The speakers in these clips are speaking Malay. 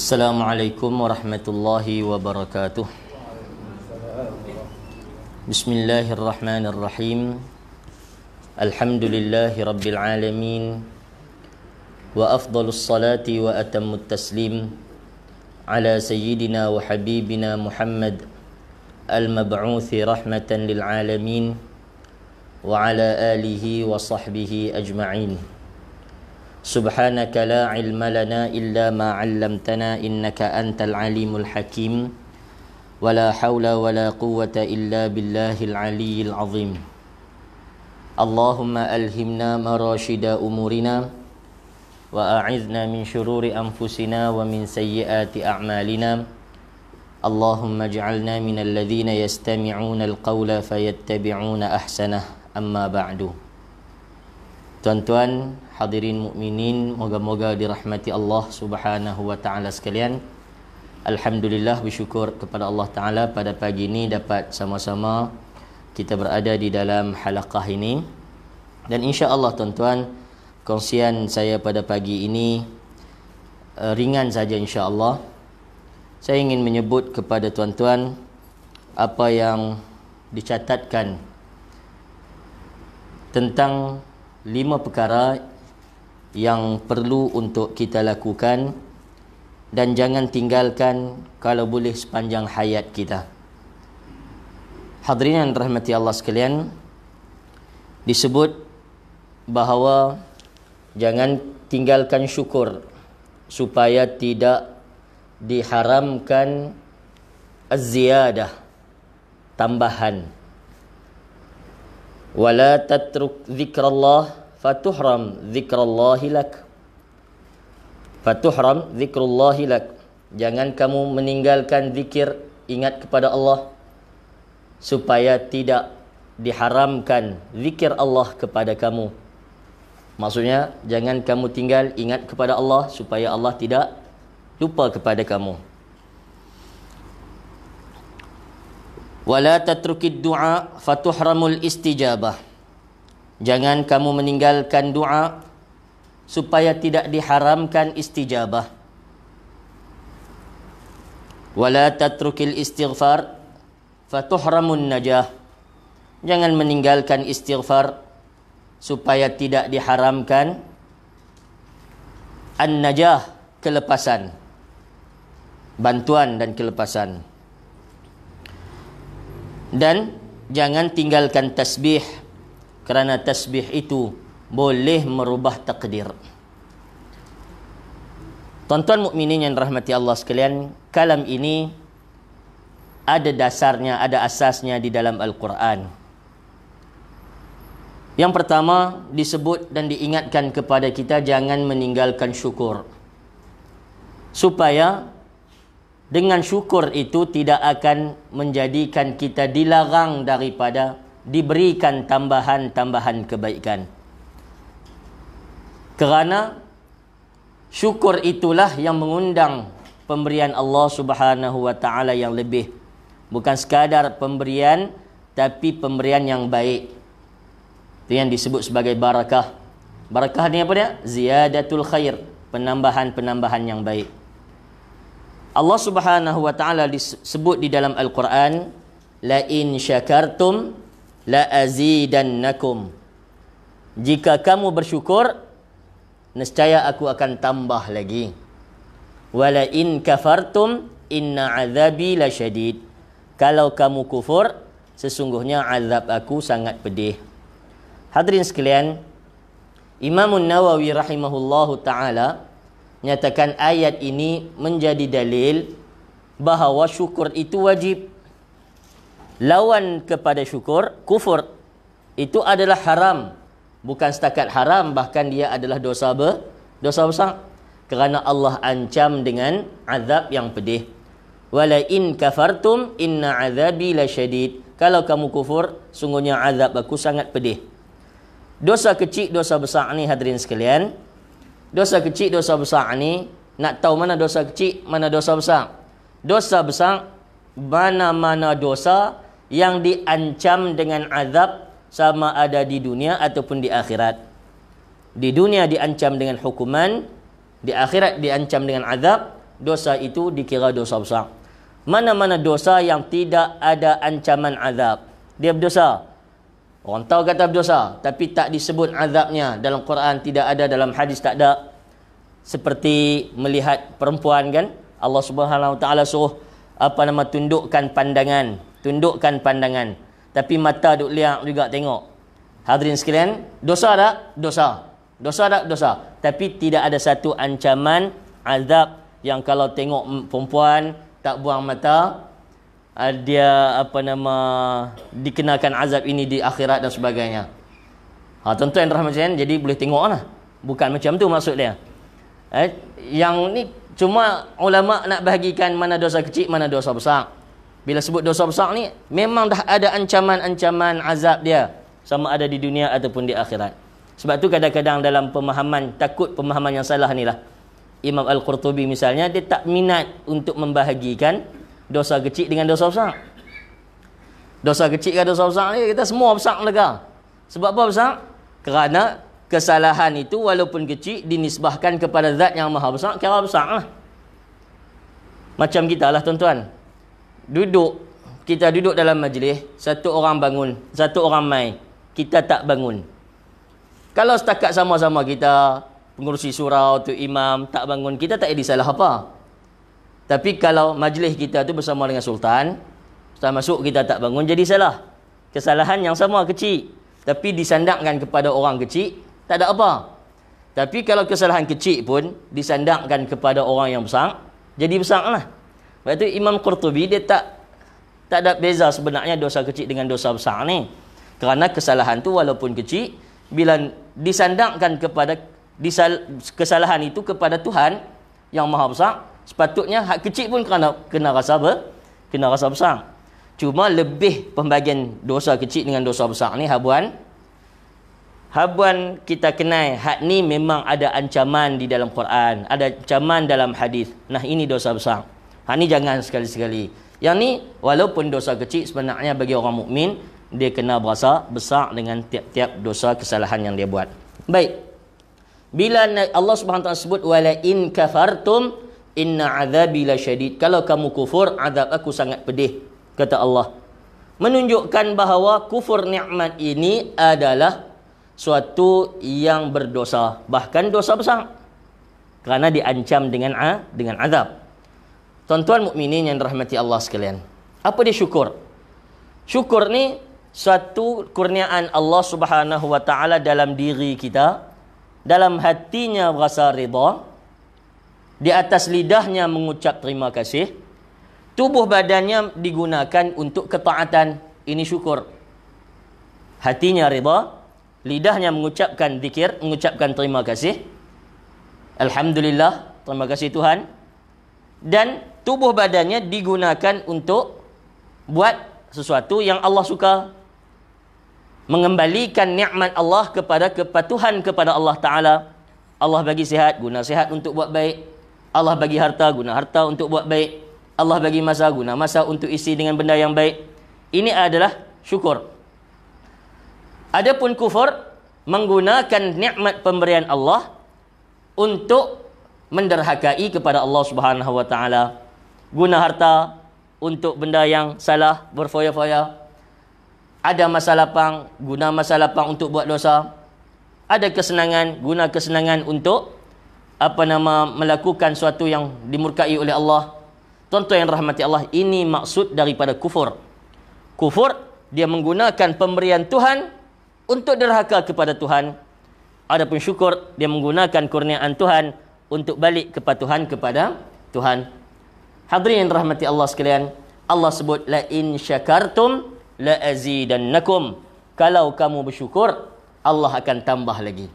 السلام عليكم ورحمة الله وبركاته بسم الله الرحمن الرحيم الحمد لله رب العالمين وأفضل الصلاة وأتم التسليم على سيدنا وحبيبنا محمد المبعوث رحمة للعالمين وعلى آله وصحبه أجمعين سبحانك لا علم لنا إلا ما علمتنا إنك أنت العليم الحكيم ولا حول ولا قوة إلا بالله العلي العظيم اللهم ألهمنا مراشد أمورنا وأعذنا من شرور أنفسنا ومن سيئات أعمالنا اللهم اجعلنا من الذين يستمعون القول فيتبعون أحسنه أما بعد تنتوان hadirin mukminin moga-moga dirahmati Allah Subhanahu wa taala sekalian. Alhamdulillah bersyukur kepada Allah taala pada pagi ini dapat sama-sama kita berada di dalam halaqah ini. Dan insya-Allah tuan-tuan, kongsian saya pada pagi ini eh, ringan saja insya-Allah. Saya ingin menyebut kepada tuan-tuan apa yang dicatatkan tentang lima perkara yang perlu untuk kita lakukan dan jangan tinggalkan kalau boleh sepanjang hayat kita. Hadirin yang rahmati Allah sekalian, disebut bahawa jangan tinggalkan syukur supaya tidak diharamkan az-ziyadah tambahan wala tatruk zikrallah fatuhram zikrallahi lak fatuhram zikrullahi lak jangan kamu meninggalkan zikir ingat kepada Allah supaya tidak diharamkan zikir Allah kepada kamu maksudnya jangan kamu tinggal ingat kepada Allah supaya Allah tidak lupa kepada kamu wala tatrukid du'a fatuhramul istijabah Jangan kamu meninggalkan doa supaya tidak diharamkan istijabah. Wala tatrukil istighfar fatuhramun najah. Jangan meninggalkan istighfar supaya tidak diharamkan an-najah kelepasan bantuan dan kelepasan dan jangan tinggalkan tasbih kerana tasbih itu boleh merubah takdir. Tuan-tuan mukminin yang rahmati Allah sekalian, kalam ini ada dasarnya, ada asasnya di dalam Al-Quran. Yang pertama disebut dan diingatkan kepada kita jangan meninggalkan syukur. Supaya dengan syukur itu tidak akan menjadikan kita dilarang daripada diberikan tambahan-tambahan kebaikan. Kerana syukur itulah yang mengundang pemberian Allah Subhanahu wa taala yang lebih. Bukan sekadar pemberian tapi pemberian yang baik. Itu yang disebut sebagai barakah. Barakah ni apa dia? Ziyadatul khair, penambahan-penambahan yang baik. Allah Subhanahu wa taala disebut di dalam Al-Quran la in syakartum la azidannakum jika kamu bersyukur nescaya aku akan tambah lagi wala in kafartum inna azabi lasyadid kalau kamu kufur sesungguhnya azab aku sangat pedih hadirin sekalian Imam Nawawi rahimahullahu taala nyatakan ayat ini menjadi dalil bahawa syukur itu wajib lawan kepada syukur kufur itu adalah haram bukan setakat haram bahkan dia adalah dosa be, dosa besar kerana Allah ancam dengan azab yang pedih wala kafartum inna azabi syadid. kalau kamu kufur sungguhnya azab aku sangat pedih dosa kecil dosa besar ni hadirin sekalian dosa kecil dosa besar ni nak tahu mana dosa kecil mana dosa besar dosa besar mana-mana dosa yang diancam dengan azab sama ada di dunia ataupun di akhirat. Di dunia diancam dengan hukuman, di akhirat diancam dengan azab, dosa itu dikira dosa besar. Mana-mana dosa yang tidak ada ancaman azab. Dia berdosa. Orang tahu kata berdosa. Tapi tak disebut azabnya. Dalam Quran tidak ada, dalam hadis tak ada. Seperti melihat perempuan kan. Allah subhanahu wa ta'ala suruh apa nama tundukkan pandangan Tundukkan pandangan. Tapi mata duk liak juga tengok. Hadirin sekalian, dosa tak? Dosa. Dosa tak? Dosa. Tapi tidak ada satu ancaman, azab yang kalau tengok perempuan tak buang mata, ah, dia apa nama dikenakan azab ini di akhirat dan sebagainya. Ha, tentu yang rahmatkan, jadi boleh tengok lah. Bukan macam tu maksud dia. Eh, yang ni cuma ulama nak bahagikan mana dosa kecil, mana dosa besar. Bila sebut dosa besar ni Memang dah ada ancaman-ancaman azab dia Sama ada di dunia ataupun di akhirat Sebab tu kadang-kadang dalam pemahaman Takut pemahaman yang salah ni lah Imam Al-Qurtubi misalnya Dia tak minat untuk membahagikan Dosa kecil dengan dosa besar Dosa kecil dengan dosa besar ni Kita semua besar lega Sebab apa besar? Kerana kesalahan itu walaupun kecil Dinisbahkan kepada zat yang maha besar Kira besar lah Macam kita lah tuan-tuan duduk kita duduk dalam majlis satu orang bangun satu orang mai kita tak bangun kalau setakat sama-sama kita pengurusi surau tu imam tak bangun kita tak ada salah apa tapi kalau majlis kita tu bersama dengan sultan setelah masuk kita tak bangun jadi salah kesalahan yang sama kecil tapi disandangkan kepada orang kecil tak ada apa tapi kalau kesalahan kecil pun disandangkan kepada orang yang besar jadi besar lah Lepas tu Imam Qurtubi dia tak tak ada beza sebenarnya dosa kecil dengan dosa besar ni. Kerana kesalahan tu walaupun kecil bila disandangkan kepada disal, kesalahan itu kepada Tuhan yang Maha Besar, sepatutnya hak kecil pun kena kena rasa apa? Kena rasa besar. Cuma lebih pembagian dosa kecil dengan dosa besar ni habuan. Habuan kita kenai hak ni memang ada ancaman di dalam Quran, ada ancaman dalam hadis. Nah ini dosa besar. Ha ni jangan sekali-sekali. Yang ni walaupun dosa kecil sebenarnya bagi orang mukmin dia kena berasa besar dengan tiap-tiap dosa kesalahan yang dia buat. Baik. Bila Allah Subhanahu taala sebut wala in kafartum inna azabi lasyadid. Kalau kamu kufur, azab aku sangat pedih kata Allah. Menunjukkan bahawa kufur nikmat ini adalah suatu yang berdosa, bahkan dosa besar. Kerana diancam dengan dengan azab tuan-tuan mukminin yang dirahmati Allah sekalian. Apa dia syukur? Syukur ni satu kurniaan Allah Subhanahu wa taala dalam diri kita, dalam hatinya rasa redha, di atas lidahnya mengucap terima kasih, tubuh badannya digunakan untuk ketaatan. Ini syukur. Hatinya redha, lidahnya mengucapkan zikir, mengucapkan terima kasih. Alhamdulillah, terima kasih Tuhan. Dan tubuh badannya digunakan untuk buat sesuatu yang Allah suka mengembalikan nikmat Allah kepada kepatuhan kepada Allah taala Allah bagi sihat guna sihat untuk buat baik Allah bagi harta guna harta untuk buat baik Allah bagi masa guna masa untuk isi dengan benda yang baik ini adalah syukur adapun kufur menggunakan nikmat pemberian Allah untuk menderhakai kepada Allah Subhanahu wa taala guna harta untuk benda yang salah berfoya-foya ada masa lapang guna masa lapang untuk buat dosa ada kesenangan guna kesenangan untuk apa nama melakukan sesuatu yang dimurkai oleh Allah tuan-tuan yang rahmati Allah ini maksud daripada kufur kufur dia menggunakan pemberian Tuhan untuk derhaka kepada Tuhan adapun syukur dia menggunakan kurniaan Tuhan untuk balik kepatuhan kepada Tuhan Hadirin yang rahmati Allah sekalian, Allah sebut la in syakartum la azidannakum. Kalau kamu bersyukur, Allah akan tambah lagi.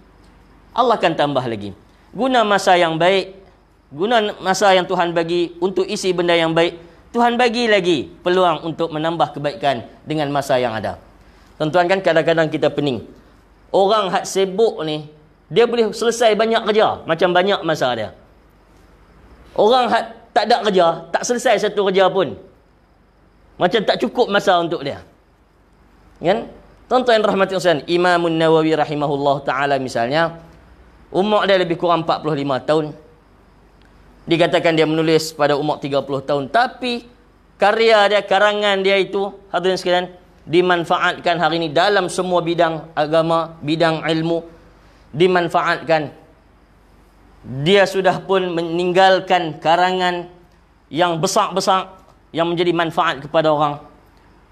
Allah akan tambah lagi. Guna masa yang baik, guna masa yang Tuhan bagi untuk isi benda yang baik, Tuhan bagi lagi peluang untuk menambah kebaikan dengan masa yang ada. Tuan-tuan kan kadang-kadang kita pening. Orang hak sibuk ni, dia boleh selesai banyak kerja, macam banyak masa dia. Orang hak tak ada kerja, tak selesai satu kerja pun. Macam tak cukup masa untuk dia. Kan? Tentu yang rahmati Allah Imamun Nawawi rahimahullah ta'ala misalnya, umur dia lebih kurang 45 tahun. Dikatakan dia menulis pada umur 30 tahun. Tapi, karya dia, karangan dia itu, hadirin sekalian, dimanfaatkan hari ini dalam semua bidang agama, bidang ilmu, dimanfaatkan dia sudah pun meninggalkan karangan yang besar-besar yang menjadi manfaat kepada orang.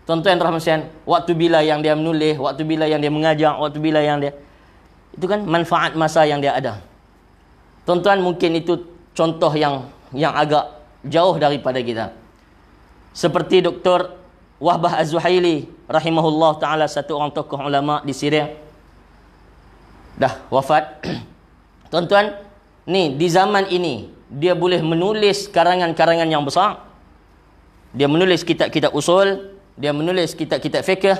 Tuan-tuan rahmasian, waktu bila yang dia menulis, waktu bila yang dia mengajar, waktu bila yang dia itu kan manfaat masa yang dia ada. Tuan-tuan mungkin itu contoh yang yang agak jauh daripada kita. Seperti Dr. Wahbah Az-Zuhaili rahimahullah taala satu orang tokoh ulama di Syria dah wafat. Tuan-tuan, ni di zaman ini dia boleh menulis karangan-karangan yang besar dia menulis kitab-kitab usul dia menulis kitab-kitab fiqh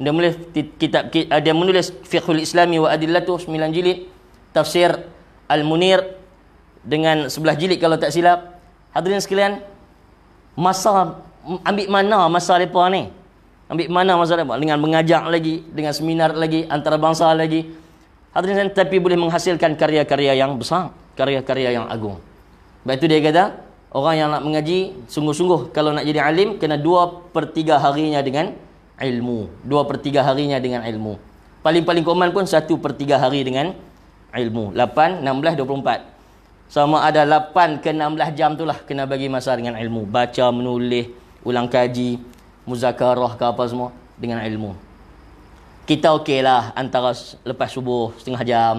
dia menulis kitab eh, dia menulis fiqhul islami wa adillatu 9 jilid tafsir al-munir dengan 11 jilid kalau tak silap hadirin sekalian masa ambil mana masa depa ni ambil mana masa depa dengan mengajak lagi dengan seminar lagi antarabangsa lagi hadirin sekalian tapi boleh menghasilkan karya-karya yang besar karya-karya yang agung. Sebab itu dia kata, orang yang nak mengaji, sungguh-sungguh kalau nak jadi alim, kena dua per tiga harinya dengan ilmu. Dua per tiga harinya dengan ilmu. Paling-paling koman pun satu per tiga hari dengan ilmu. Lapan, enam belas, dua puluh empat. Sama ada lapan ke enam belas jam itulah kena bagi masa dengan ilmu. Baca, menulis, ulang kaji, muzakarah ke apa semua dengan ilmu. Kita okeylah antara lepas subuh setengah jam.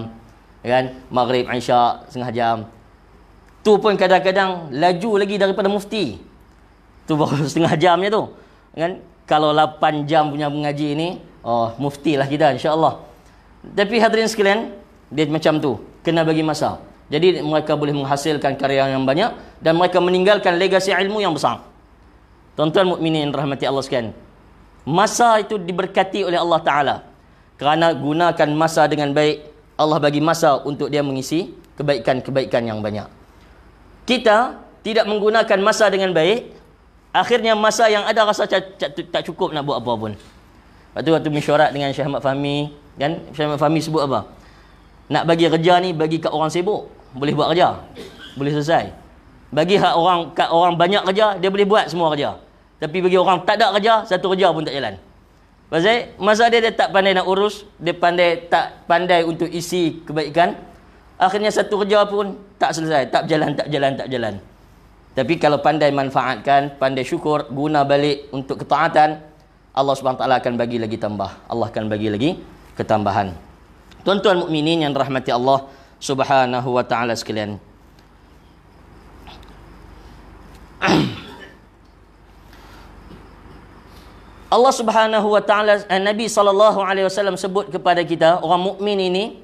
Ya kan maghrib isyak setengah jam tu pun kadang-kadang laju lagi daripada mufti tu baru setengah jamnya tu ya kan kalau 8 jam punya mengaji ni oh mufti lah kita insyaallah tapi hadirin sekalian dia macam tu kena bagi masa jadi mereka boleh menghasilkan karya yang banyak dan mereka meninggalkan legasi ilmu yang besar tuan-tuan mukminin rahmati Allah sekalian masa itu diberkati oleh Allah taala kerana gunakan masa dengan baik Allah bagi masa untuk dia mengisi kebaikan-kebaikan yang banyak. Kita tidak menggunakan masa dengan baik, akhirnya masa yang ada rasa tak cukup nak buat apa pun. Lepas tu waktu mesyuarat dengan Syekh Ahmad Fahmi, kan? Syekh Ahmad Fahmi sebut apa? Nak bagi kerja ni bagi kat orang sibuk, boleh buat kerja. Boleh selesai. Bagi hak orang kat orang banyak kerja, dia boleh buat semua kerja. Tapi bagi orang tak ada kerja, satu kerja pun tak jalan. Pasal masa dia, dia tak pandai nak urus, dia pandai tak pandai untuk isi kebaikan. Akhirnya satu kerja pun tak selesai, tak berjalan, tak berjalan, tak berjalan. Tapi kalau pandai manfaatkan, pandai syukur, guna balik untuk ketaatan, Allah SWT akan bagi lagi tambah. Allah akan bagi lagi ketambahan. Tuan-tuan mukminin yang rahmati Allah Subhanahu wa taala sekalian. Allah Subhanahu wa taala eh, Nabi sallallahu alaihi wasallam sebut kepada kita orang mukmin ini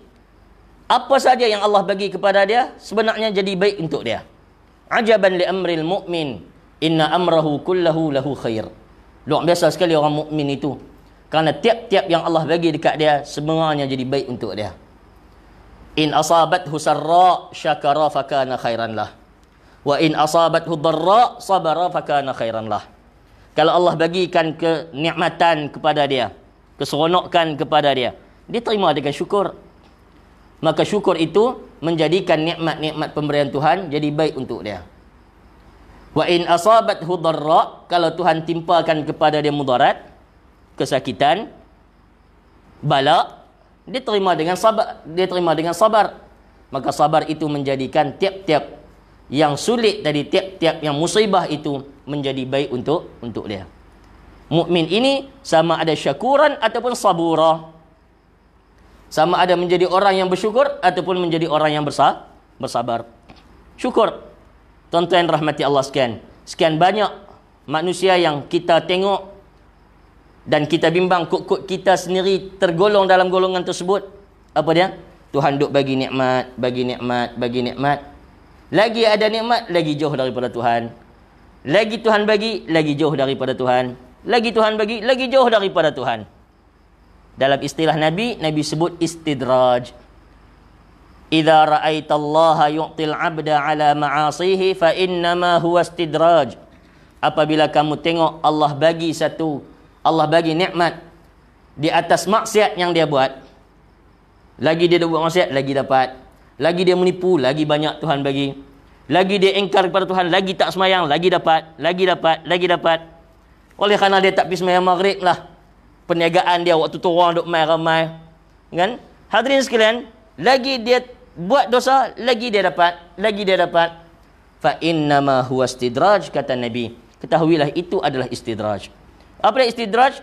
apa saja yang Allah bagi kepada dia sebenarnya jadi baik untuk dia. Ajaban li amril mukmin inna amrahu kullahu lahu khair. Luar biasa sekali orang mukmin itu. Kerana tiap-tiap yang Allah bagi dekat dia sebenarnya jadi baik untuk dia. In asabat husarra syakara fakana khairan lah. Wa in asabat hudarra sabara fakana khairan lah kalau Allah bagikan kenikmatan kepada dia, keseronokan kepada dia, dia terima dengan syukur. Maka syukur itu menjadikan nikmat-nikmat pemberian Tuhan jadi baik untuk dia. Wa in asabathu dharra, kalau Tuhan timpakan kepada dia mudarat, kesakitan, bala, dia terima dengan sabar, dia terima dengan sabar. Maka sabar itu menjadikan tiap-tiap yang sulit tadi tiap-tiap yang musibah itu menjadi baik untuk untuk dia. Mukmin ini sama ada syakuran ataupun sabura. Sama ada menjadi orang yang bersyukur ataupun menjadi orang yang bersa bersabar. Syukur. Tuan-tuan rahmati Allah sekian. Sekian banyak manusia yang kita tengok dan kita bimbang kok-kok kita sendiri tergolong dalam golongan tersebut. Apa dia? Tuhan duk bagi nikmat, bagi nikmat, bagi nikmat. Lagi ada nikmat, lagi jauh daripada Tuhan. Lagi Tuhan bagi, lagi jauh daripada Tuhan. Lagi Tuhan bagi, lagi jauh daripada Tuhan. Dalam istilah Nabi, Nabi sebut istidraj. Iza ra'aita Allah yu'til abda ala ma'asihi fa innama huwa istidraj. Apabila kamu tengok Allah bagi satu, Allah bagi nikmat di atas maksiat yang dia buat. Lagi dia buat maksiat, lagi dapat. Lagi dia menipu, lagi banyak Tuhan bagi. Lagi dia engkar kepada Tuhan, lagi tak semayang, lagi dapat, lagi dapat, lagi dapat. Oleh kerana dia tak pergi semayang maghrib lah. Perniagaan dia waktu tu orang duduk main ramai. Kan? Hadirin sekalian, lagi dia buat dosa, lagi dia dapat, lagi dia dapat. Fa ma huwa istidraj kata Nabi. Ketahuilah itu adalah istidraj. Apa dia istidraj?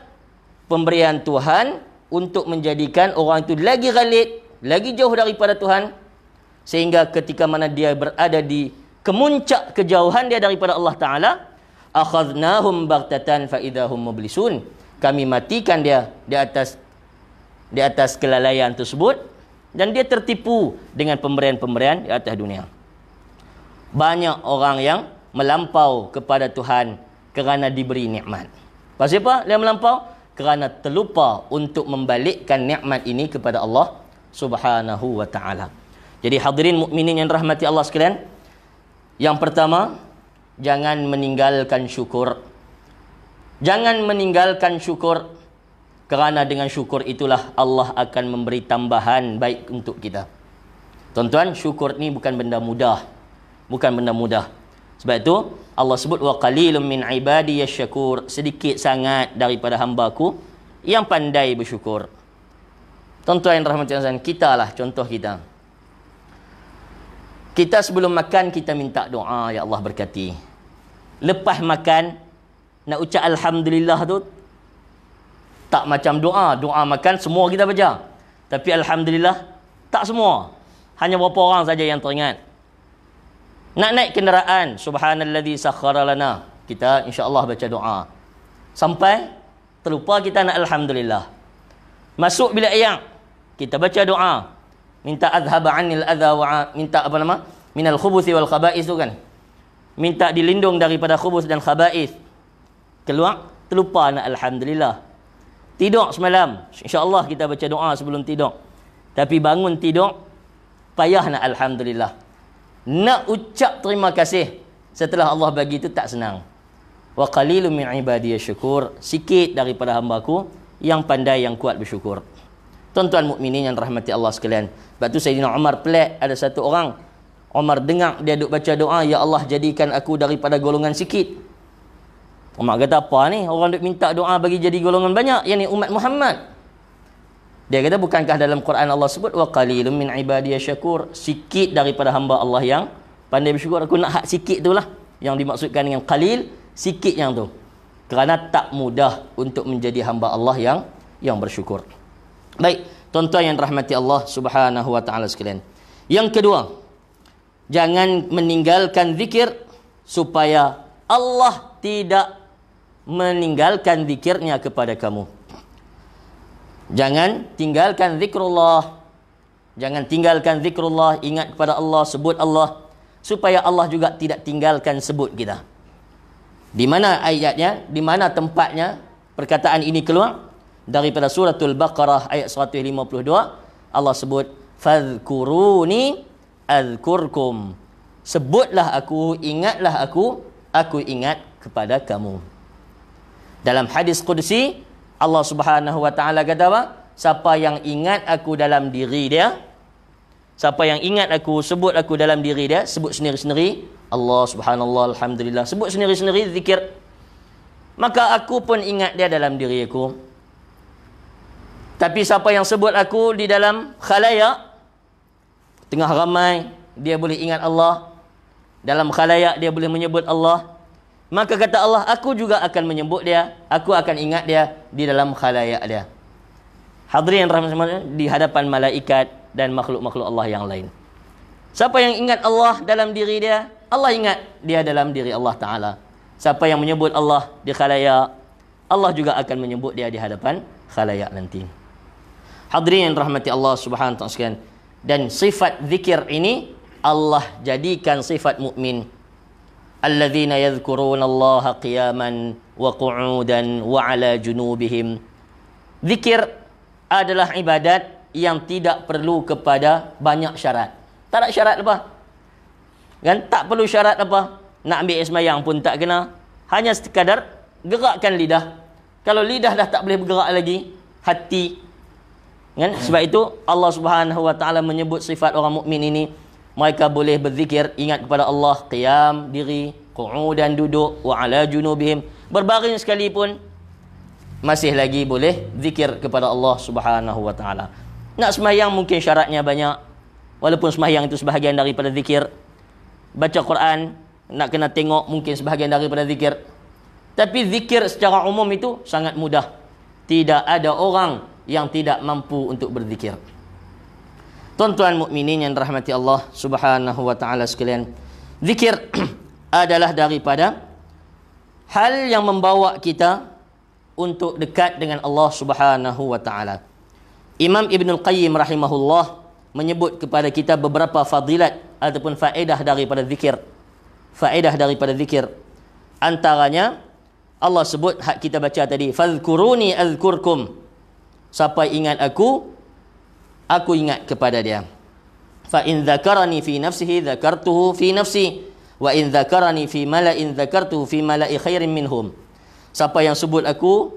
Pemberian Tuhan untuk menjadikan orang itu lagi ghalib, lagi jauh daripada Tuhan sehingga ketika mana dia berada di kemuncak kejauhan dia daripada Allah taala akhadnahum baghtatan fa idahum mublisun kami matikan dia di atas di atas kelalaian tersebut dan dia tertipu dengan pemberian-pemberian di atas dunia banyak orang yang melampau kepada Tuhan kerana diberi nikmat pasal apa dia melampau kerana terlupa untuk membalikkan nikmat ini kepada Allah Subhanahu wa taala jadi hadirin mukminin yang rahmati Allah sekalian, yang pertama jangan meninggalkan syukur. Jangan meninggalkan syukur kerana dengan syukur itulah Allah akan memberi tambahan baik untuk kita. Tuan-tuan, syukur ni bukan benda mudah. Bukan benda mudah. Sebab itu Allah sebut wa qalilum min ibadi yashkur, sedikit sangat daripada hamba-Ku yang pandai bersyukur. Tuan-tuan yang rahmati kita lah contoh kita. Kita sebelum makan kita minta doa ya Allah berkati. Lepas makan nak ucap alhamdulillah tu tak macam doa, doa makan semua kita baca. Tapi alhamdulillah tak semua. Hanya beberapa orang saja yang teringat. Nak naik kenderaan, subhanallazi sakhara lana. Kita insya-Allah baca doa. Sampai terlupa kita nak alhamdulillah. Masuk bila ayam, kita baca doa minta azhaba anil adza wa minta apa nama minal khubusi wal khaba'is tu kan minta dilindung daripada khubus dan khaba'is keluar terlupa nak alhamdulillah tidur semalam insyaallah kita baca doa sebelum tidur tapi bangun tidur payah nak alhamdulillah nak ucap terima kasih setelah Allah bagi itu tak senang wa qalilum min ibadiy syukur sikit daripada hamba-ku yang pandai yang kuat bersyukur tuan-tuan mukminin yang rahmati Allah sekalian. Sebab tu Sayyidina Umar pelik ada satu orang. Umar dengar dia duk baca doa, Ya Allah jadikan aku daripada golongan sikit. Umar kata apa ni? Orang duk minta doa bagi jadi golongan banyak. Yang ni umat Muhammad. Dia kata bukankah dalam Quran Allah sebut wa qalilum min ibadiyya syakur sikit daripada hamba Allah yang pandai bersyukur aku nak hak sikit tu lah yang dimaksudkan dengan qalil sikit yang tu kerana tak mudah untuk menjadi hamba Allah yang yang bersyukur Baik, tuan-tuan yang rahmati Allah Subhanahu wa taala sekalian. Yang kedua, jangan meninggalkan zikir supaya Allah tidak meninggalkan zikirnya kepada kamu. Jangan tinggalkan zikrullah. Jangan tinggalkan zikrullah, ingat kepada Allah, sebut Allah supaya Allah juga tidak tinggalkan sebut kita. Di mana ayatnya? Di mana tempatnya perkataan ini keluar? daripada suratul baqarah ayat 152 Allah sebut fadhkuruni azkurkum sebutlah aku ingatlah aku aku ingat kepada kamu dalam hadis qudsi Allah Subhanahu wa taala kata apa siapa yang ingat aku dalam diri dia siapa yang ingat aku sebut aku dalam diri dia sebut sendiri-sendiri Allah subhanallah alhamdulillah sebut sendiri-sendiri zikir maka aku pun ingat dia dalam diri aku tapi siapa yang sebut aku di dalam khalayak, tengah ramai, dia boleh ingat Allah. Dalam khalayak, dia boleh menyebut Allah. Maka kata Allah, aku juga akan menyebut dia. Aku akan ingat dia di dalam khalayak dia. Hadirin rahmat di hadapan malaikat dan makhluk-makhluk Allah yang lain. Siapa yang ingat Allah dalam diri dia, Allah ingat dia dalam diri Allah Ta'ala. Siapa yang menyebut Allah di khalayak, Allah juga akan menyebut dia di hadapan khalayak nanti. Hadirin yang rahmati Allah Subhanahu wa taala dan sifat zikir ini Allah jadikan sifat mukmin alladzina yadhkuruna Allah qiyaman wa qu'udan wa ala junubihim zikir adalah ibadat yang tidak perlu kepada banyak syarat tak ada syarat apa kan tak perlu syarat apa nak ambil ismayang pun tak kena hanya sekadar gerakkan lidah kalau lidah dah tak boleh bergerak lagi hati kan sebab itu Allah Subhanahu wa taala menyebut sifat orang mukmin ini mereka boleh berzikir ingat kepada Allah qiyam diri qu'udan duduk wa ala junubihim berbaring sekalipun masih lagi boleh zikir kepada Allah Subhanahu wa taala nak sembahyang mungkin syaratnya banyak walaupun sembahyang itu sebahagian daripada zikir baca Quran nak kena tengok mungkin sebahagian daripada zikir tapi zikir secara umum itu sangat mudah tidak ada orang yang tidak mampu untuk berzikir. Tuan-tuan mukminin yang dirahmati Allah Subhanahu wa taala sekalian, zikir adalah daripada hal yang membawa kita untuk dekat dengan Allah Subhanahu wa taala. Imam Ibn qayyim rahimahullah menyebut kepada kita beberapa fadilat ataupun faedah daripada zikir. Faedah daripada zikir antaranya Allah sebut hak kita baca tadi fadhkuruni azkurkum siapa ingat aku aku ingat kepada dia fa in dzakarani fi nafsihi dzakartuhu fi nafsi wa in dzakarani fi mala'in dzakartuhu fi mala'i khairin minhum siapa yang sebut aku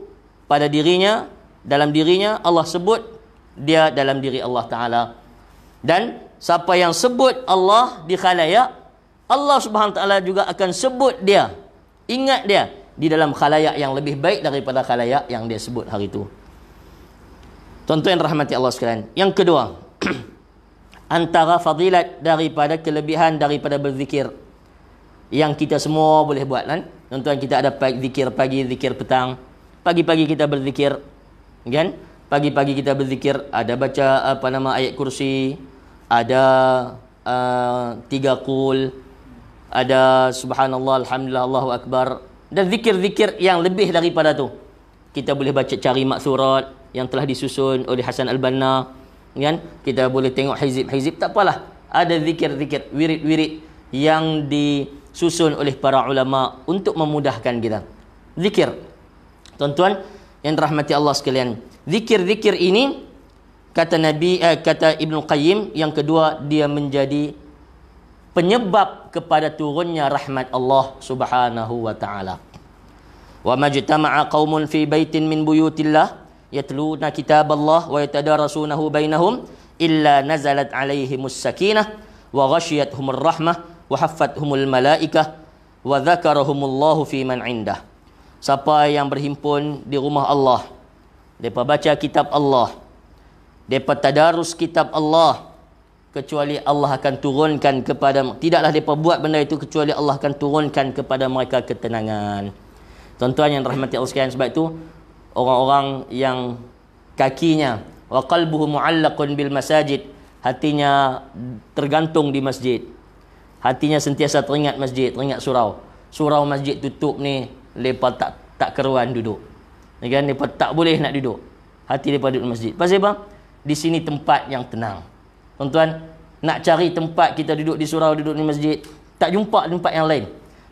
pada dirinya dalam dirinya Allah sebut dia dalam diri Allah taala dan siapa yang sebut Allah di khalayak Allah Subhanahu taala juga akan sebut dia ingat dia di dalam khalayak yang lebih baik daripada khalayak yang dia sebut hari itu. Tuan-tuan rahmati Allah sekalian. Yang kedua, antara fadilat daripada kelebihan daripada berzikir yang kita semua boleh buat kan. Tuan-tuan kita ada zikir pagi, zikir petang. Pagi-pagi kita berzikir. Kan? Pagi-pagi kita berzikir ada baca apa nama ayat kursi, ada uh, tiga kul, ada subhanallah, alhamdulillah, Allahu akbar dan zikir-zikir yang lebih daripada tu. Kita boleh baca cari maksurat, yang telah disusun oleh Hasan Al-Banna kan kita boleh tengok hizib-hizib tak apalah ada zikir-zikir wirid-wirid yang disusun oleh para ulama untuk memudahkan kita zikir tuan-tuan yang rahmati Allah sekalian zikir-zikir ini kata Nabi eh, kata Ibnu Qayyim yang kedua dia menjadi penyebab kepada turunnya rahmat Allah Subhanahu wa taala wa majtama'a qaumun fi baitin min buyutillah yatluna kitab Allah wa yatadarasunahu bainahum illa nazalat alaihimus sakinah wa ghashiyatuhumur rahmah wa haffathumul malaikah wa dhakarahumullahu fi man indah siapa yang berhimpun di rumah Allah depa baca kitab Allah depa tadarus kitab Allah kecuali Allah akan turunkan kepada tidaklah depa buat benda itu kecuali Allah akan turunkan kepada mereka ketenangan tuan-tuan yang rahmati Allah sekalian sebab itu orang-orang yang kakinya wa qalbuhu muallaqun bil masajid hatinya tergantung di masjid hatinya sentiasa teringat masjid teringat surau surau masjid tutup ni lepa tak tak keruan duduk kan lepa tak boleh nak duduk hati lepa duduk di masjid pasal apa di sini tempat yang tenang tuan-tuan nak cari tempat kita duduk di surau duduk di masjid tak jumpa tempat yang lain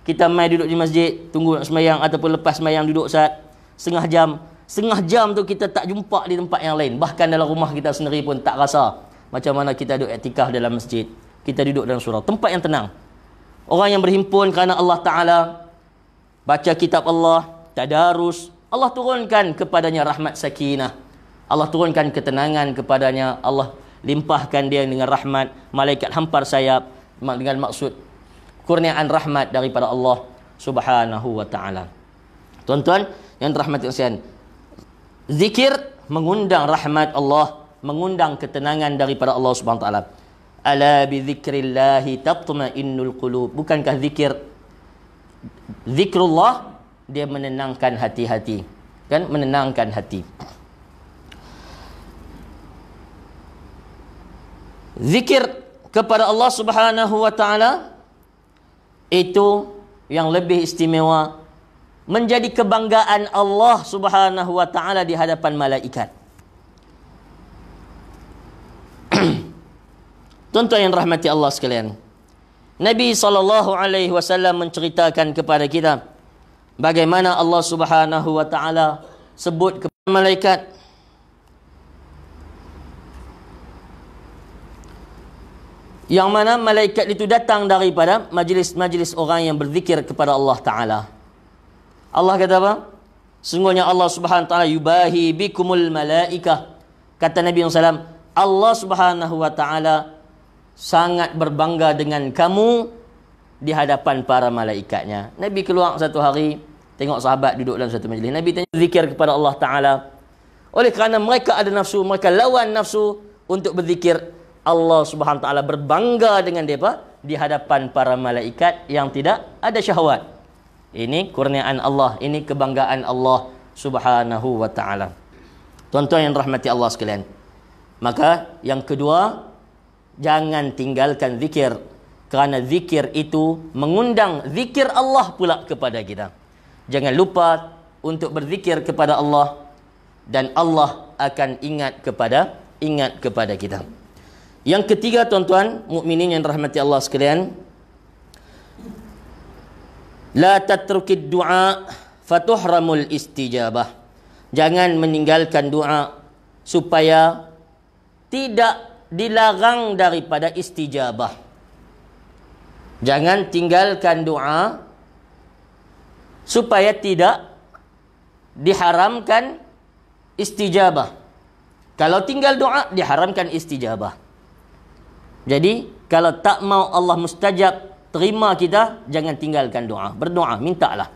kita mai duduk di masjid tunggu nak sembahyang ataupun lepas sembahyang duduk saat setengah jam setengah jam tu kita tak jumpa di tempat yang lain bahkan dalam rumah kita sendiri pun tak rasa macam mana kita duduk etikah dalam masjid kita duduk dalam surau tempat yang tenang orang yang berhimpun kerana Allah Ta'ala baca kitab Allah tadarus Allah turunkan kepadanya rahmat sakinah Allah turunkan ketenangan kepadanya Allah limpahkan dia dengan rahmat malaikat hampar sayap dengan maksud kurniaan rahmat daripada Allah Subhanahu wa taala Tuan-tuan, yang dirahmati Tuhan. Zikir mengundang rahmat Allah, mengundang ketenangan daripada Allah Subhanahu taala. Ala bi dzikrillahi tatma'innul qulub. Bukankah zikir zikrullah dia menenangkan hati-hati. Kan menenangkan hati. Zikir kepada Allah Subhanahu wa taala itu yang lebih istimewa menjadi kebanggaan Allah Subhanahu wa taala di hadapan malaikat. Tuan-tuan yang rahmati Allah sekalian. Nabi sallallahu alaihi wasallam menceritakan kepada kita bagaimana Allah Subhanahu wa taala sebut kepada malaikat yang mana malaikat itu datang daripada majlis-majlis orang yang berzikir kepada Allah taala. Allah kata apa? Sungguhnya Allah Subhanahu taala yubahi bikumul malaika. Kata Nabi yang salam, Allah Subhanahu wa taala sangat berbangga dengan kamu di hadapan para malaikatnya. Nabi keluar satu hari, tengok sahabat duduk dalam satu majlis. Nabi tanya zikir kepada Allah taala. Oleh kerana mereka ada nafsu, mereka lawan nafsu untuk berzikir. Allah Subhanahu taala berbangga dengan depa di hadapan para malaikat yang tidak ada syahwat. Ini kurniaan Allah, ini kebanggaan Allah Subhanahu wa taala. Tuan-tuan yang rahmati Allah sekalian. Maka yang kedua, jangan tinggalkan zikir kerana zikir itu mengundang zikir Allah pula kepada kita. Jangan lupa untuk berzikir kepada Allah dan Allah akan ingat kepada ingat kepada kita. Yang ketiga tuan-tuan mukminin yang rahmati Allah sekalian, La tatrukid du'a fatuhramul istijabah. Jangan meninggalkan doa supaya tidak dilarang daripada istijabah. Jangan tinggalkan doa supaya tidak diharamkan istijabah. Kalau tinggal doa diharamkan istijabah. Jadi kalau tak mau Allah mustajab terima kita jangan tinggalkan doa berdoa mintalah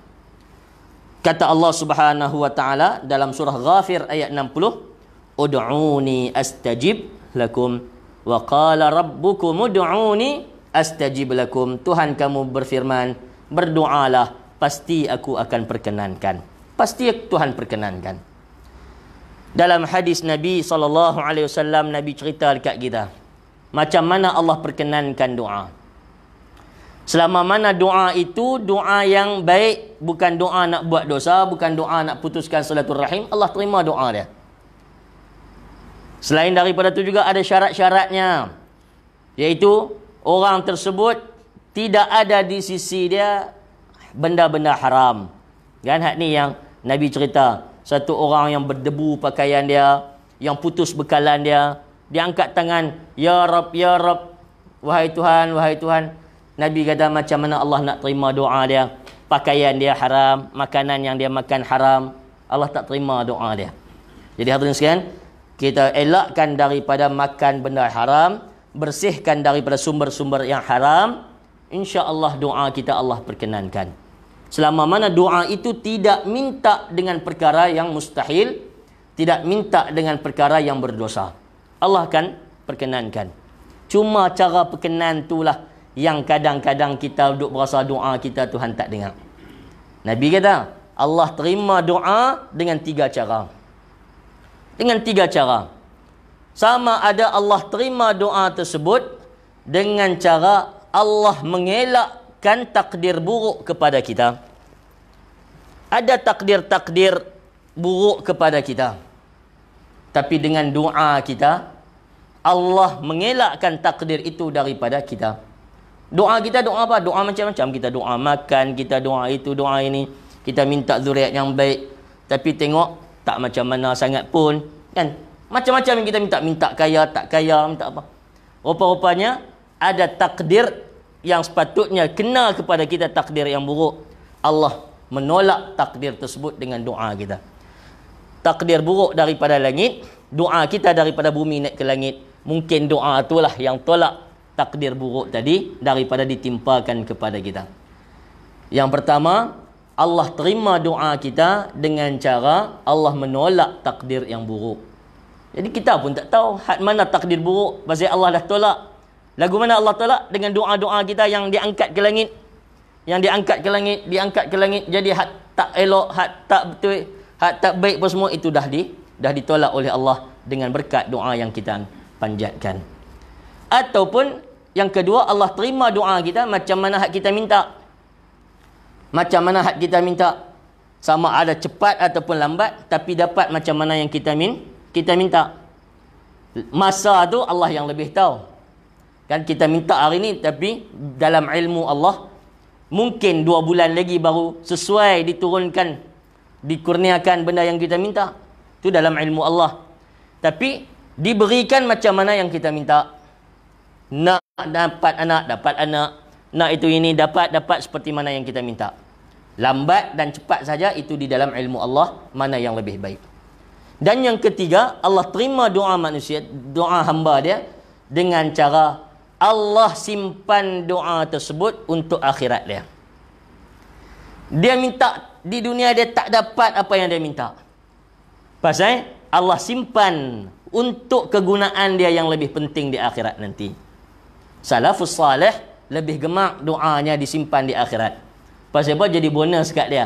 kata Allah Subhanahu wa taala dalam surah Ghafir ayat 60 ud'uni astajib lakum wa qala rabbukum ud'uni astajib lakum Tuhan kamu berfirman berdoalah pasti aku akan perkenankan pasti Tuhan perkenankan dalam hadis Nabi sallallahu alaihi wasallam Nabi cerita dekat kita macam mana Allah perkenankan doa Selama mana doa itu doa yang baik bukan doa nak buat dosa bukan doa nak putuskan salatul rahim Allah terima doa dia. Selain daripada itu juga ada syarat-syaratnya yaitu orang tersebut tidak ada di sisi dia benda-benda haram. Kan hak ni yang Nabi cerita satu orang yang berdebu pakaian dia yang putus bekalan dia dia angkat tangan ya rab ya rab wahai tuhan wahai tuhan Nabi kata macam mana Allah nak terima doa dia Pakaian dia haram Makanan yang dia makan haram Allah tak terima doa dia Jadi hadirin sekalian Kita elakkan daripada makan benda haram Bersihkan daripada sumber-sumber yang haram insya Allah doa kita Allah perkenankan Selama mana doa itu tidak minta dengan perkara yang mustahil Tidak minta dengan perkara yang berdosa Allah kan perkenankan Cuma cara perkenan itulah yang kadang-kadang kita duduk berasa doa kita Tuhan tak dengar. Nabi kata, Allah terima doa dengan tiga cara. Dengan tiga cara. Sama ada Allah terima doa tersebut dengan cara Allah mengelakkan takdir buruk kepada kita. Ada takdir-takdir buruk kepada kita. Tapi dengan doa kita, Allah mengelakkan takdir itu daripada kita. Kita. Doa kita doa apa? Doa macam-macam. Kita doa makan, kita doa itu, doa ini. Kita minta zuriat yang baik. Tapi tengok, tak macam mana sangat pun. Kan? Macam-macam yang kita minta. Minta kaya, tak kaya, minta apa. Rupa-rupanya, ada takdir yang sepatutnya kena kepada kita takdir yang buruk. Allah menolak takdir tersebut dengan doa kita. Takdir buruk daripada langit, doa kita daripada bumi naik ke langit. Mungkin doa itulah yang tolak takdir buruk tadi daripada ditimpakan kepada kita. Yang pertama, Allah terima doa kita dengan cara Allah menolak takdir yang buruk. Jadi kita pun tak tahu hat mana takdir buruk pasal Allah dah tolak. Lagu mana Allah tolak dengan doa-doa kita yang diangkat ke langit. Yang diangkat ke langit, diangkat ke langit jadi hat tak elok, hat tak betul, hat tak baik pun semua itu dah di dah ditolak oleh Allah dengan berkat doa yang kita panjatkan ataupun yang kedua Allah terima doa kita macam mana hak kita minta macam mana hak kita minta sama ada cepat ataupun lambat tapi dapat macam mana yang kita min kita minta masa tu Allah yang lebih tahu kan kita minta hari ni tapi dalam ilmu Allah mungkin dua bulan lagi baru sesuai diturunkan dikurniakan benda yang kita minta tu dalam ilmu Allah tapi diberikan macam mana yang kita minta nak dapat anak dapat anak nak itu ini dapat dapat seperti mana yang kita minta lambat dan cepat saja itu di dalam ilmu Allah mana yang lebih baik dan yang ketiga Allah terima doa manusia doa hamba dia dengan cara Allah simpan doa tersebut untuk akhirat dia dia minta di dunia dia tak dapat apa yang dia minta pasal eh, Allah simpan untuk kegunaan dia yang lebih penting di akhirat nanti. Salafus salih lebih gemak doanya disimpan di akhirat. Pasal apa? Jadi bonus dekat dia.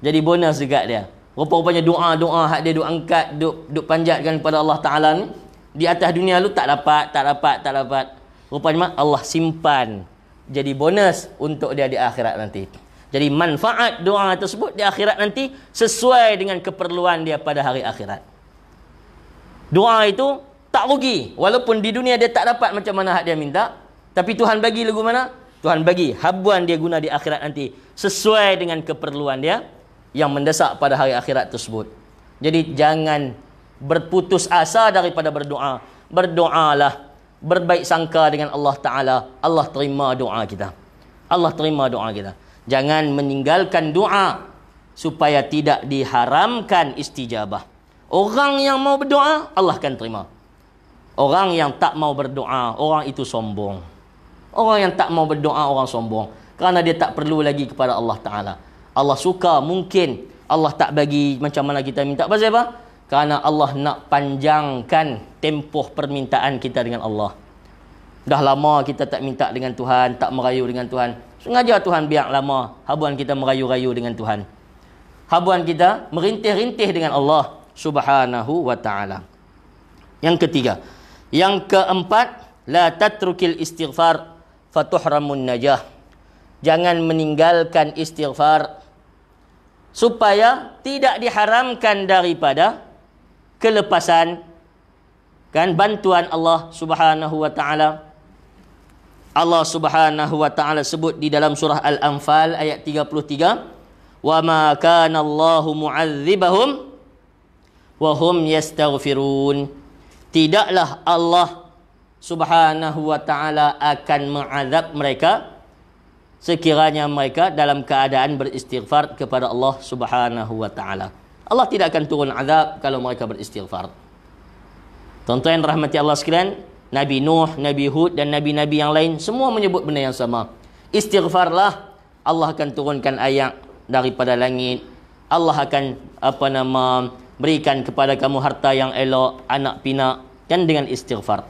Jadi bonus dekat dia. Rupa-rupanya doa-doa hak dia duk angkat, duk, duk panjatkan kepada Allah Ta'ala ni. Di atas dunia lu tak dapat, tak dapat, tak dapat. Rupanya Allah simpan. Jadi bonus untuk dia di akhirat nanti. Jadi manfaat doa tersebut di akhirat nanti sesuai dengan keperluan dia pada hari akhirat. Doa itu tak rugi. Walaupun di dunia dia tak dapat macam mana hak dia minta. Tapi Tuhan bagi lagu mana? Tuhan bagi habuan dia guna di akhirat nanti sesuai dengan keperluan dia yang mendesak pada hari akhirat tersebut. Jadi jangan berputus asa daripada berdoa. Berdoalah. Berbaik sangka dengan Allah Ta'ala. Allah terima doa kita. Allah terima doa kita. Jangan meninggalkan doa supaya tidak diharamkan istijabah. Orang yang mau berdoa, Allah akan terima. Orang yang tak mau berdoa, orang itu sombong. Orang yang tak mau berdoa orang sombong kerana dia tak perlu lagi kepada Allah Taala. Allah suka mungkin Allah tak bagi macam mana kita minta. Pasal apa? Kerana Allah nak panjangkan tempoh permintaan kita dengan Allah. Dah lama kita tak minta dengan Tuhan, tak merayu dengan Tuhan. Sengaja Tuhan biar lama habuan kita merayu-rayu dengan Tuhan. Habuan kita merintih-rintih dengan Allah Subhanahu wa taala. Yang ketiga. Yang keempat, la tatrukil istighfar fatuhramun najah. Jangan meninggalkan istighfar supaya tidak diharamkan daripada kelepasan kan bantuan Allah Subhanahu wa taala. Allah Subhanahu wa taala sebut di dalam surah Al-Anfal ayat 33, "Wa ma kana Allah mu'adzibahum wa hum yastaghfirun." Tidaklah Allah subhanahu wa ta'ala akan mengazab mereka sekiranya mereka dalam keadaan beristighfar kepada Allah subhanahu wa ta'ala. Allah tidak akan turun azab kalau mereka beristighfar. Tuan-tuan rahmati Allah sekalian, Nabi Nuh, Nabi Hud dan Nabi-Nabi yang lain semua menyebut benda yang sama. Istighfarlah, Allah akan turunkan ayat daripada langit. Allah akan apa nama berikan kepada kamu harta yang elok, anak pinak dan dengan istighfar.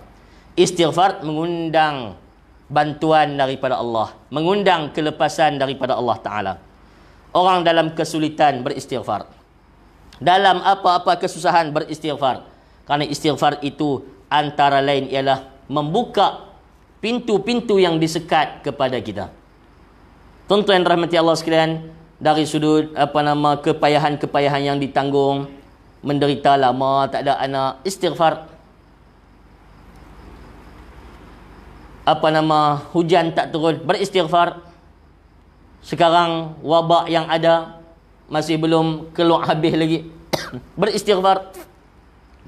Istighfar mengundang bantuan daripada Allah, mengundang kelepasan daripada Allah Taala. Orang dalam kesulitan beristighfar. Dalam apa-apa kesusahan beristighfar. Karena istighfar itu antara lain ialah membuka pintu-pintu yang disekat kepada kita. Tentu yang rahmati Allah sekalian dari sudut apa nama kepayahan-kepayahan yang ditanggung menderita lama tak ada anak istighfar apa nama hujan tak turun beristighfar sekarang wabak yang ada masih belum keluar habis lagi beristighfar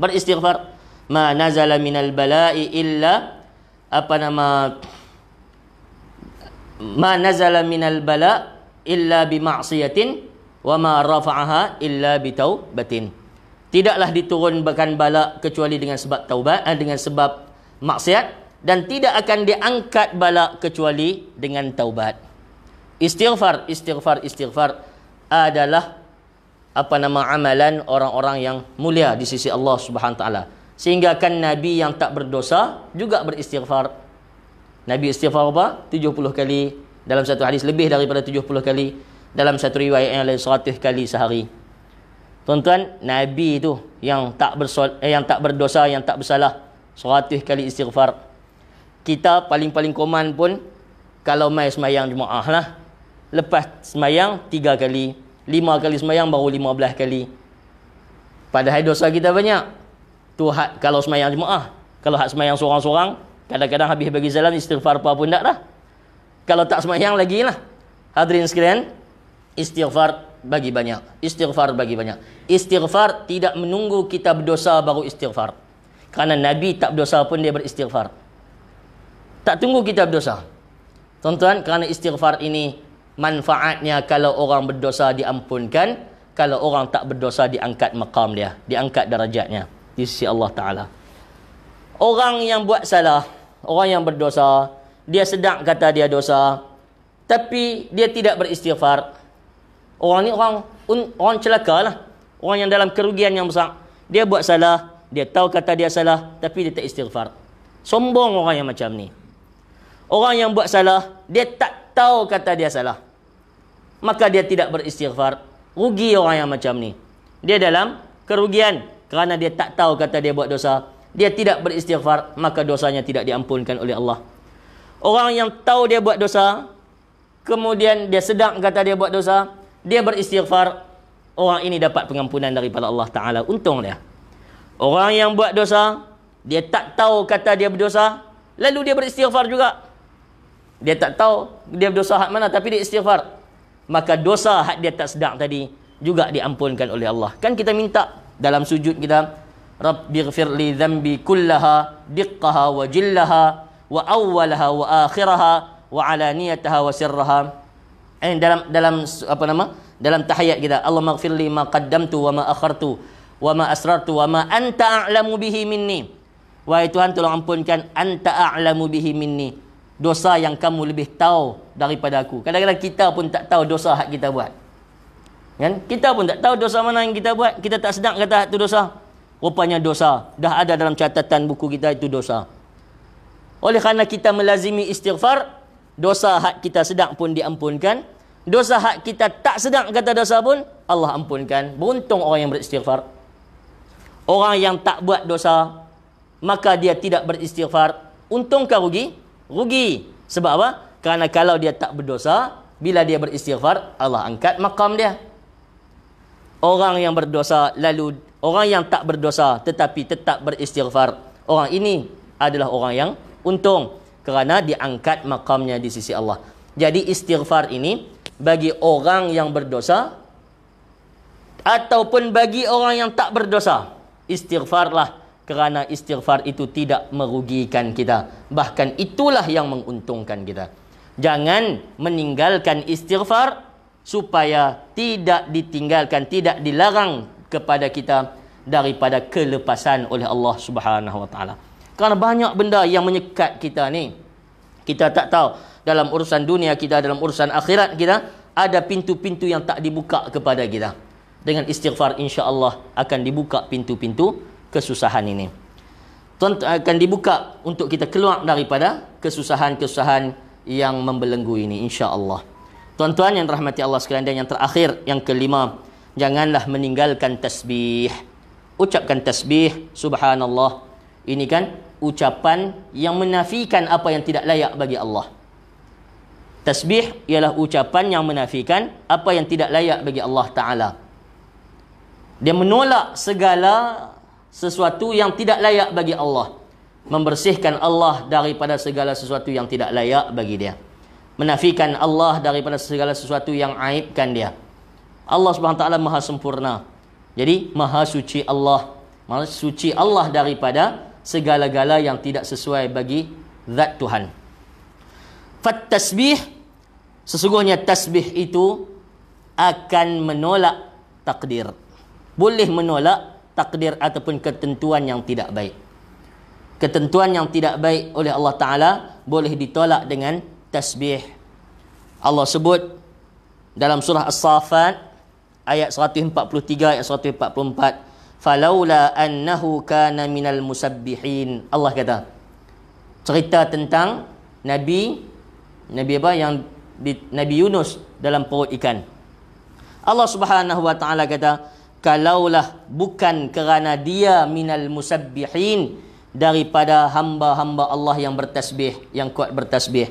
beristighfar ma nazala minal bala'i illa apa nama ma nazala minal bala illa bi ma'siyatin wa ma rafa'aha illa bi taubatin tidaklah diturunkan bala kecuali dengan sebab taubat eh, dengan sebab maksiat dan tidak akan diangkat balak kecuali dengan taubat. Istighfar, istighfar, istighfar adalah apa nama amalan orang-orang yang mulia di sisi Allah Subhanahu taala. Sehingga kan nabi yang tak berdosa juga beristighfar. Nabi istighfar apa? 70 kali dalam satu hadis lebih daripada 70 kali dalam satu riwayat yang lain 100 kali sehari. Tuan-tuan, nabi itu yang tak bersol, eh, yang tak berdosa, yang tak bersalah 100 kali istighfar kita paling-paling koman pun kalau mai semayang Jumaah lah. Lepas semayang, tiga kali. Lima kali semayang, baru lima belas kali. Padahal dosa kita banyak. Tu kalau semayang Jumaah. Kalau hak semayang seorang-seorang, kadang-kadang habis bagi jalan, istighfar apa pun tak lah. Kalau tak semayang lagi lah. Hadirin sekalian, istighfar bagi banyak. Istighfar bagi banyak. Istighfar tidak menunggu kita berdosa baru istighfar. Kerana Nabi tak berdosa pun dia beristighfar. Tak tunggu kita berdosa. Tuan-tuan, kerana istighfar ini manfaatnya kalau orang berdosa diampunkan, kalau orang tak berdosa diangkat maqam dia, diangkat darajatnya di sisi Allah Taala. Orang yang buat salah, orang yang berdosa, dia sedang kata dia dosa, tapi dia tidak beristighfar. Orang ni orang orang celaka lah. Orang yang dalam kerugian yang besar. Dia buat salah, dia tahu kata dia salah, tapi dia tak istighfar. Sombong orang yang macam ni. Orang yang buat salah, dia tak tahu kata dia salah. Maka dia tidak beristighfar. Rugi orang yang macam ni. Dia dalam kerugian kerana dia tak tahu kata dia buat dosa. Dia tidak beristighfar, maka dosanya tidak diampunkan oleh Allah. Orang yang tahu dia buat dosa, kemudian dia sedang kata dia buat dosa, dia beristighfar, orang ini dapat pengampunan daripada Allah Ta'ala. Untung dia. Orang yang buat dosa, dia tak tahu kata dia berdosa, lalu dia beristighfar juga dia tak tahu dia berdosa hak mana tapi dia istighfar maka dosa hak dia tak sedang tadi juga diampunkan oleh Allah kan kita minta dalam sujud kita rabbighfir li dhanbi kullaha diqqaha wa jillaha wa awwalaha wa akhiraha wa alaniyataha wa sirraha eh, dalam dalam apa nama dalam tahiyat kita Allah maghfir li ma qaddamtu wa ma akhartu wa ma asrartu wa ma anta a'lamu bihi minni Wahai Tuhan tolong ampunkan anta a'lamu bihi minni dosa yang kamu lebih tahu daripada aku. Kadang-kadang kita pun tak tahu dosa hak kita buat. Kan? Kita pun tak tahu dosa mana yang kita buat. Kita tak sedang kata hak itu dosa. Rupanya dosa. Dah ada dalam catatan buku kita itu dosa. Oleh kerana kita melazimi istighfar, dosa hak kita sedang pun diampunkan. Dosa hak kita tak sedang kata dosa pun, Allah ampunkan. Beruntung orang yang beristighfar. Orang yang tak buat dosa, maka dia tidak beristighfar. Untung ke rugi? rugi. Sebab apa? Kerana kalau dia tak berdosa, bila dia beristighfar, Allah angkat makam dia. Orang yang berdosa lalu orang yang tak berdosa tetapi tetap beristighfar, orang ini adalah orang yang untung kerana diangkat makamnya di sisi Allah. Jadi istighfar ini bagi orang yang berdosa ataupun bagi orang yang tak berdosa, istighfarlah kerana istighfar itu tidak merugikan kita bahkan itulah yang menguntungkan kita jangan meninggalkan istighfar supaya tidak ditinggalkan tidak dilarang kepada kita daripada kelepasan oleh Allah Subhanahu wa taala kerana banyak benda yang menyekat kita ni kita tak tahu dalam urusan dunia kita dalam urusan akhirat kita ada pintu-pintu yang tak dibuka kepada kita dengan istighfar insya-Allah akan dibuka pintu-pintu kesusahan ini. Tuan eh, akan dibuka untuk kita keluar daripada kesusahan-kesusahan yang membelenggu ini insya-Allah. Tuan-tuan yang rahmati Allah sekalian dan yang terakhir yang kelima, janganlah meninggalkan tasbih. Ucapkan tasbih subhanallah. Ini kan ucapan yang menafikan apa yang tidak layak bagi Allah. Tasbih ialah ucapan yang menafikan apa yang tidak layak bagi Allah Taala. Dia menolak segala sesuatu yang tidak layak bagi Allah membersihkan Allah daripada segala sesuatu yang tidak layak bagi dia menafikan Allah daripada segala sesuatu yang aibkan dia Allah Subhanahu taala maha sempurna jadi maha suci Allah maha suci Allah daripada segala-gala yang tidak sesuai bagi zat Tuhan fat tasbih sesungguhnya tasbih itu akan menolak takdir boleh menolak takdir ataupun ketentuan yang tidak baik. Ketentuan yang tidak baik oleh Allah Ta'ala boleh ditolak dengan tasbih. Allah sebut dalam surah As-Safat ayat 143 ayat 144 falaula annahu kana minal musabbihin Allah kata cerita tentang nabi nabi apa yang di, nabi Yunus dalam perut ikan Allah Subhanahu wa taala kata kalaulah bukan kerana dia minal musabbihin daripada hamba-hamba Allah yang bertasbih yang kuat bertasbih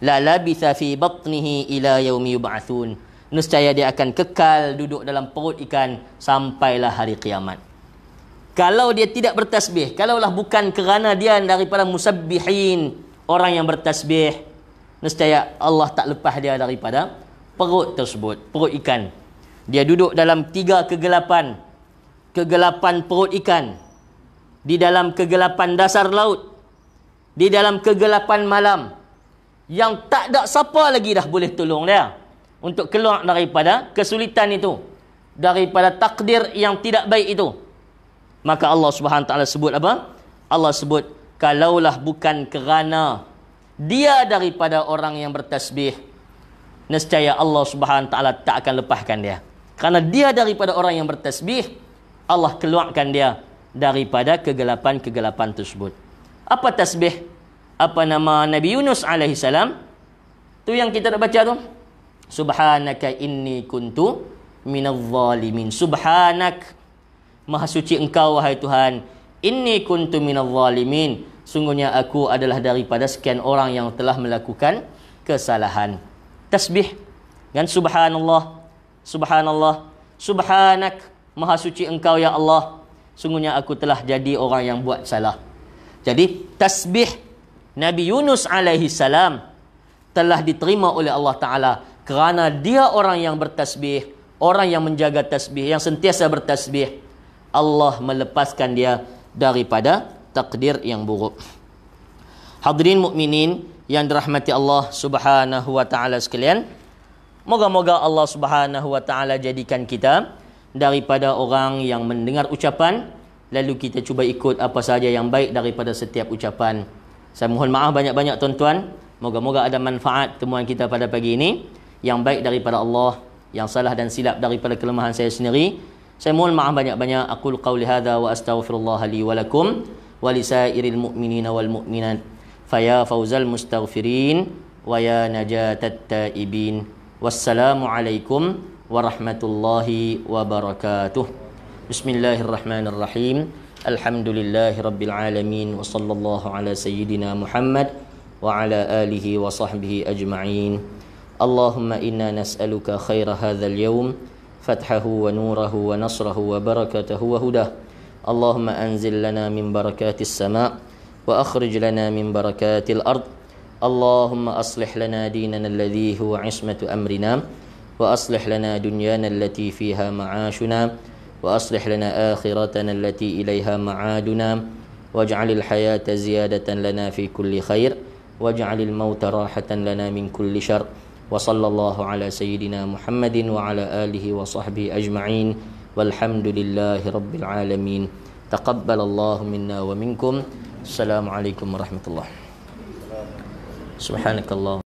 la labitha fi batnihi ila yaumi yub'atsun nescaya dia akan kekal duduk dalam perut ikan sampailah hari kiamat kalau dia tidak bertasbih kalaulah bukan kerana dia daripada musabbihin orang yang bertasbih nescaya Allah tak lepas dia daripada perut tersebut perut ikan dia duduk dalam tiga kegelapan. Kegelapan perut ikan. Di dalam kegelapan dasar laut. Di dalam kegelapan malam. Yang tak ada siapa lagi dah boleh tolong dia. Untuk keluar daripada kesulitan itu. Daripada takdir yang tidak baik itu. Maka Allah Subhanahu Taala sebut apa? Allah sebut, Kalaulah bukan kerana dia daripada orang yang bertasbih. Nescaya Allah Subhanahu Taala tak akan lepaskan dia. Karena dia daripada orang yang bertasbih, Allah keluarkan dia daripada kegelapan-kegelapan tersebut. Apa tasbih? Apa nama Nabi Yunus alaihi salam? Tu yang kita nak baca tu. Subhanaka inni kuntu minaz zalimin. Subhanak Maha suci engkau wahai Tuhan. Inni kuntu minaz zalimin. Sungguhnya aku adalah daripada sekian orang yang telah melakukan kesalahan. Tasbih. Dan subhanallah. Subhanallah. Subhanak. Maha suci engkau ya Allah. Sungguhnya aku telah jadi orang yang buat salah. Jadi tasbih Nabi Yunus alaihi salam telah diterima oleh Allah Taala kerana dia orang yang bertasbih, orang yang menjaga tasbih, yang sentiasa bertasbih. Allah melepaskan dia daripada takdir yang buruk. Hadirin mukminin yang dirahmati Allah Subhanahu wa taala sekalian. Moga-moga Allah Subhanahu wa taala jadikan kita daripada orang yang mendengar ucapan lalu kita cuba ikut apa sahaja yang baik daripada setiap ucapan. Saya mohon maaf banyak-banyak tuan-tuan. Moga-moga ada manfaat temuan kita pada pagi ini yang baik daripada Allah, yang salah dan silap daripada kelemahan saya sendiri. Saya mohon maaf banyak-banyak. Aku qauli hadza wa astaghfirullah li wa lakum wa mu'minina wal mu'minat. Faya fawzal mustaghfirin wa ya najatat taibin. Wassalamualaikum warahmatullahi wabarakatuh Bismillahirrahmanirrahim Alhamdulillahi rabbil alamin Wa sallallahu ala sayyidina Muhammad Wa ala alihi wa sahbihi ajma'in Allahumma inna nas'aluka khaira hadha al-yawm Fathahu wa nurahu wa nasrahu wa barakatahu wa hudah Allahumma anzil lana min barakatis sama' Wa akhrij lana min barakatil ard اللهم أصلح لنا ديننا الذي هو عصمة أمرنا وأصلح لنا دنيانا التي فيها معاشنا وأصلح لنا آخرتنا التي إليها معادنا واجعل الحياة زيادة لنا في كل خير واجعل الموت راحة لنا من كل شر وصلى الله على سيدنا محمد وعلى آله وصحبه أجمعين والحمد لله رب العالمين تقبل الله منا ومنكم السلام عليكم ورحمة الله سبحانك الله